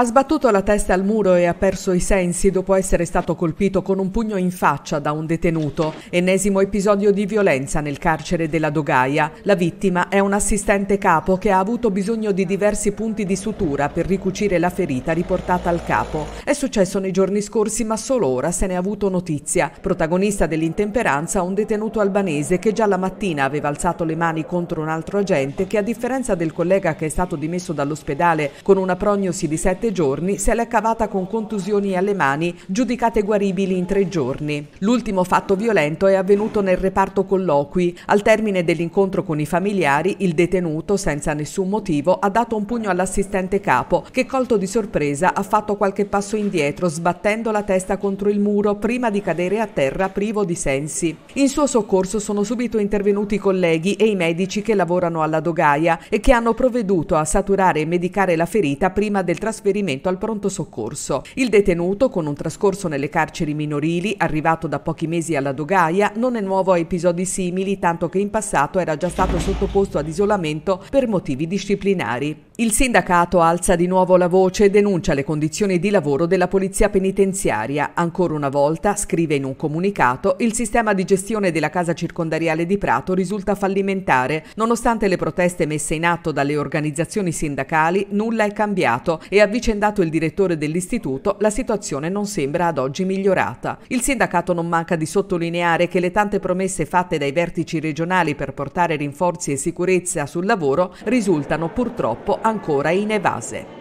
Ha sbattuto la testa al muro e ha perso i sensi dopo essere stato colpito con un pugno in faccia da un detenuto. Ennesimo episodio di violenza nel carcere della Dogaia. La vittima è un assistente capo che ha avuto bisogno di diversi punti di sutura per ricucire la ferita riportata al capo. È successo nei giorni scorsi ma solo ora se ne ha avuto notizia. Protagonista dell'intemperanza un detenuto albanese che già la mattina aveva alzato le mani contro un altro agente che a differenza del collega che è stato dimesso dall'ospedale con una prognosi di 7 giorni se l'è cavata con contusioni alle mani, giudicate guaribili in tre giorni. L'ultimo fatto violento è avvenuto nel reparto colloqui. Al termine dell'incontro con i familiari, il detenuto, senza nessun motivo, ha dato un pugno all'assistente capo, che colto di sorpresa ha fatto qualche passo indietro, sbattendo la testa contro il muro prima di cadere a terra privo di sensi. In suo soccorso sono subito intervenuti i colleghi e i medici che lavorano alla dogaia e che hanno provveduto a saturare e medicare la ferita prima del trasferimento trasferimento al pronto soccorso. Il detenuto, con un trascorso nelle carceri minorili, arrivato da pochi mesi alla dogaia, non è nuovo a episodi simili, tanto che in passato era già stato sottoposto ad isolamento per motivi disciplinari. Il sindacato alza di nuovo la voce e denuncia le condizioni di lavoro della polizia penitenziaria. Ancora una volta, scrive in un comunicato, il sistema di gestione della casa circondariale di Prato risulta fallimentare. Nonostante le proteste messe in atto dalle organizzazioni sindacali, nulla è cambiato e avvicinato avvicendato il direttore dell'istituto, la situazione non sembra ad oggi migliorata. Il sindacato non manca di sottolineare che le tante promesse fatte dai vertici regionali per portare rinforzi e sicurezza sul lavoro risultano purtroppo ancora inevase.